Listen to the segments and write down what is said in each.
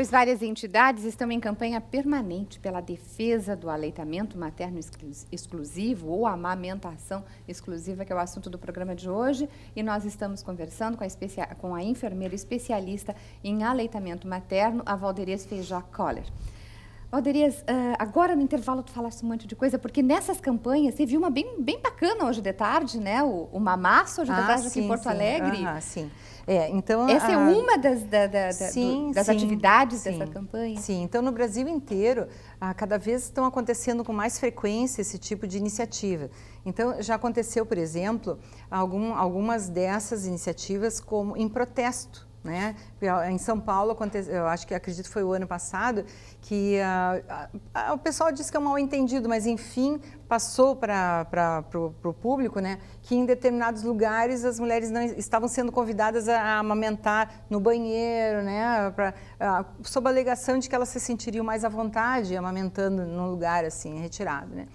pois várias entidades estão em campanha permanente pela defesa do aleitamento materno exclusivo ou amamentação exclusiva, que é o assunto do programa de hoje. E nós estamos conversando com a, especia com a enfermeira especialista em aleitamento materno, a Valderês Feijó Coller. Valderias, eh, agora no intervalo tu falaste um monte de coisa, porque nessas campanhas teve uma bem, bem bacana hoje de tarde, né? O, o Mamaço hoje de ah, tarde aqui em Porto sim. Alegre. Ah, sim. É, então, Essa a... é ah, uma das, da, da, sim, do, das atividades dessa campanha. Sim, então no Brasil inteiro, ah, cada vez estão acontecendo com mais frequência esse tipo de iniciativa. Então, já aconteceu, por exemplo, algum, algumas dessas iniciativas como em protesto. Né? Em São Paulo, eu acho que acredito foi o ano passado, que uh, o pessoal disse que é um mal entendido, mas enfim passou para o público né, que em determinados lugares as mulheres não estavam sendo convidadas a, a amamentar no banheiro, né, pra, uh, sob a alegação de que elas se sentiriam mais à vontade amamentando num lugar assim retirado. Né?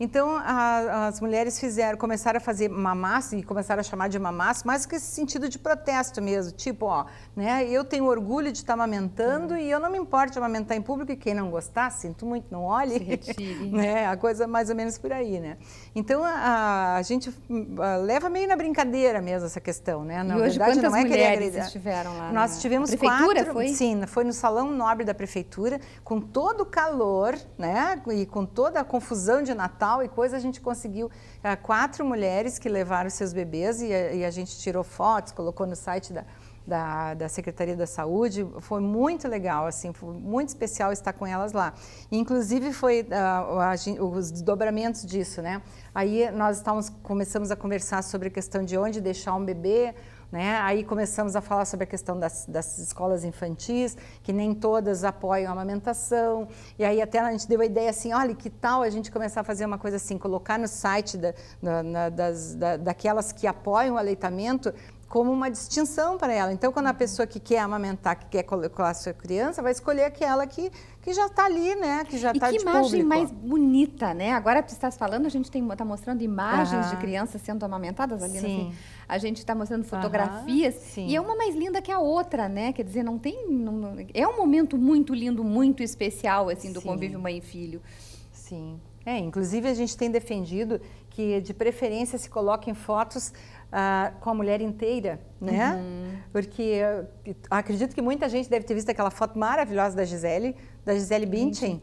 Então, a, as mulheres fizeram, começaram a fazer mamás e começaram a chamar de mamás, mas com esse sentido de protesto mesmo, tipo, ó, né, eu tenho orgulho de estar tá amamentando hum. e eu não me importo de amamentar em público e quem não gostar, sinto muito, não olhe. né, a coisa mais ou menos por aí, né? Então, a, a gente a, leva meio na brincadeira mesmo essa questão, né? Na e hoje, verdade, não é mulheres querer estiveram lá? Nós na... tivemos quatro. Foi? Sim, foi no Salão Nobre da Prefeitura, com todo o calor, né, e com toda a confusão de Natal, e coisa, a gente conseguiu eh, quatro mulheres que levaram seus bebês e a, e a gente tirou fotos, colocou no site da, da, da Secretaria da Saúde. Foi muito legal, assim, foi muito especial estar com elas lá. Inclusive foi uh, os desdobramentos disso, né? Aí nós estávamos, começamos a conversar sobre a questão de onde deixar um bebê, né? Aí começamos a falar sobre a questão das, das, escolas infantis, que nem todas apoiam a amamentação. E aí até a gente deu a ideia assim, olha, que tal a gente começar a fazer uma coisa assim, colocar no site da, na, das, da, daquelas que apoiam o aleitamento como uma distinção para ela. Então, quando a pessoa que quer amamentar, que quer colocar a sua criança, vai escolher aquela que, que já está ali, né? Que já está de público. que imagem mais bonita, né? Agora tu estás falando, a gente está mostrando imagens de ah. crianças sendo amamentadas ali. Né? Assim. A gente está mostrando fotografias. Sim. e é uma mais linda que a outra, né? Quer dizer, não tem... Não, é um momento muito lindo, muito especial, assim, do sim. convívio mãe e filho. Sim. É, inclusive a gente tem defendido que de preferência se coloquem fotos ah, com a mulher inteira, né? Uhum. Porque eh, acredito que muita gente deve ter visto aquela foto maravilhosa da Gisele, da Gisele Bündchen,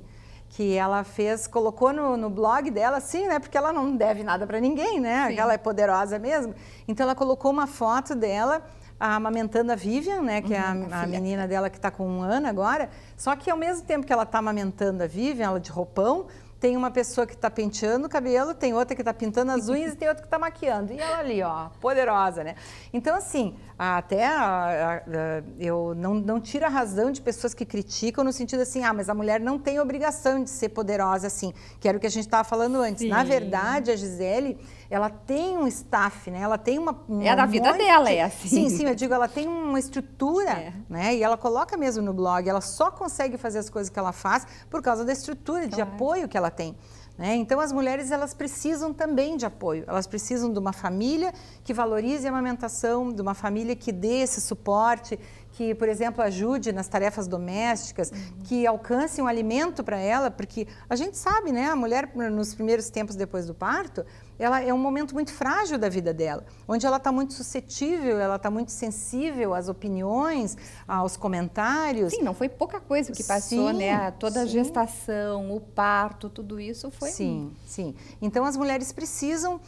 que ela fez, colocou no, no, blog dela, sim, né? Porque ela não deve nada para ninguém, né? Sim. Ela é poderosa mesmo. Então ela colocou uma foto dela amamentando a Vivian, né, que é uhum, é a, a menina dela que está com um ano agora. Só que ao mesmo tempo que ela está amamentando a Vivian, ela de roupão, tem uma pessoa que está penteando o cabelo, tem outra que está pintando as unhas e tem outra que está maquiando. E ela ali, ó, poderosa, né? Então, assim, até a, a, eu não, não tiro a razão de pessoas que criticam no sentido assim, ah, mas a mulher não tem obrigação de ser poderosa assim, que era o que a gente estava falando antes. Sim. Na verdade, a Gisele, ela tem um staff, né? Ela tem uma... uma é da vida monte... dela, é assim. Sim, sim, eu digo, ela tem uma estrutura, é. né? E ela coloca mesmo no blog, ela só consegue fazer as coisas que ela faz por causa da estrutura, claro. de apoio que ela ela tem. Né? Então as mulheres elas precisam também de apoio, elas precisam de uma família que valorize a amamentação, de uma família que dê esse suporte, que, por exemplo, ajude nas tarefas domésticas, uhum. que alcance um alimento para ela, porque a gente sabe, né, a mulher nos primeiros tempos depois do parto, ela é um momento muito frágil da vida dela, onde ela está muito suscetível, ela está muito sensível às opiniões, aos comentários. Sim, não foi pouca coisa que passou, sim, né? toda sim. a gestação, o parto, tudo isso foi. Sim, sim. Então as mulheres precisam uh,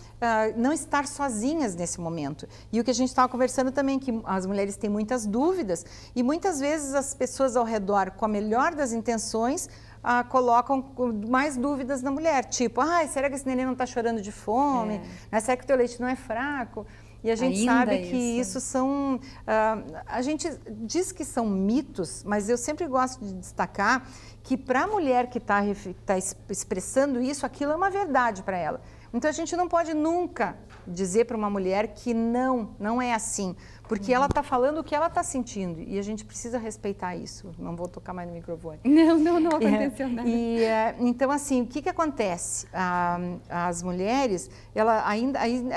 não estar sozinhas nesse momento. E o que a gente estava conversando também que as mulheres têm muitas dúvidas e muitas vezes as pessoas ao redor, com a melhor das intenções, ah, colocam mais dúvidas na mulher, tipo, ah, será que esse neném não está chorando de fome? É. Né, será que o teu leite não é fraco? E a gente Ainda sabe que isso, isso são. Ah, a gente diz que são mitos, mas eu sempre gosto de destacar que para a mulher que está tá, tá expressando isso, aquilo é uma verdade para ela. Então a gente não pode nunca dizer para uma mulher que não, não é assim, porque ela está falando o que ela está sentindo e a gente precisa respeitar isso. Não vou tocar mais no microfone. Não, não, não é, aconteceu é, nada. E, é, então assim, o que que acontece? Ah, as mulheres, ela ainda, ainda,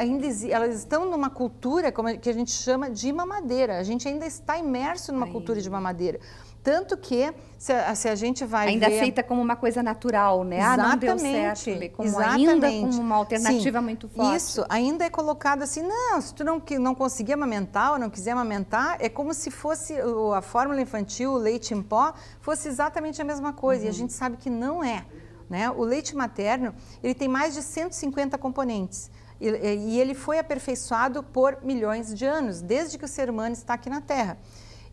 elas estão numa cultura como é, que a gente chama de mamadeira. A gente ainda está imerso numa Aí. cultura de mamadeira. Tanto que, se a, se a gente vai Ainda ver... aceita como uma coisa natural, né? Exatamente. Ah, não deu certo. Como exatamente. ainda como uma alternativa Sim, muito forte. Isso, ainda é colocado assim, não, se tu não, não conseguir amamentar ou não quiser amamentar, é como se fosse a fórmula infantil, o leite em pó, fosse exatamente a mesma coisa. Uhum. E a uhum. gente sabe que não é. Né? O leite materno, ele tem mais de 150 componentes e ele foi aperfeiçoado por milhões de anos, desde que o ser humano está aqui na Terra.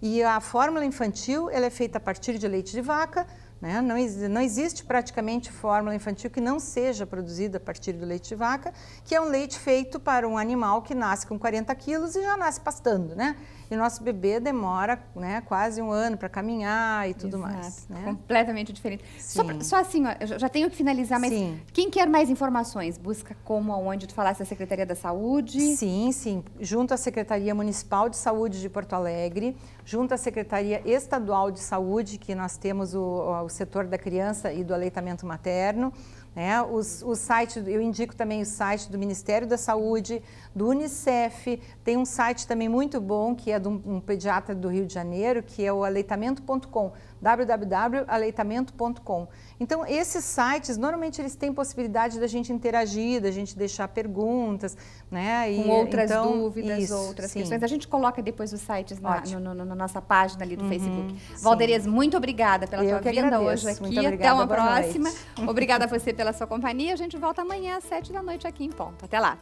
E a fórmula infantil ela é feita a partir de leite de vaca, né? Não, não, existe praticamente fórmula infantil que não seja produzida a partir do leite de vaca, que é um leite feito para um animal que nasce com 40 quilos e já nasce pastando, né? E nosso bebê demora né, quase um ano para caminhar e tudo Exato. mais. Né? Completamente diferente. Só, só, assim, ó, já tenho que finalizar, mas sim. quem quer mais informações? Busca como, aonde? Tu falaste a Secretaria da Saúde? Sim, sim. Junto à Secretaria Municipal de Saúde de Porto Alegre, junto à Secretaria Estadual de Saúde, que nós temos o, o setor da criança e do aleitamento materno. Né? Os, o site eu indico também o site do Ministério da Saúde, do Unicef, tem um site também muito bom que é de um, um pediatra do Rio de Janeiro, que é o aleitamento.com www.aleitamento.com. Então, esses sites, normalmente eles têm possibilidade da gente interagir, da gente deixar perguntas, né? E, Com outras então, dúvidas, isso, outras sim. questões. A gente coloca depois os sites na, no, no, na nossa página ali do uhum, Facebook. Valderias, muito obrigada pela Eu tua vinda hoje aqui. obrigada, Até uma próxima. Noite. Obrigada a você pela sua companhia. A gente volta amanhã às sete da noite aqui em Ponto. Até lá.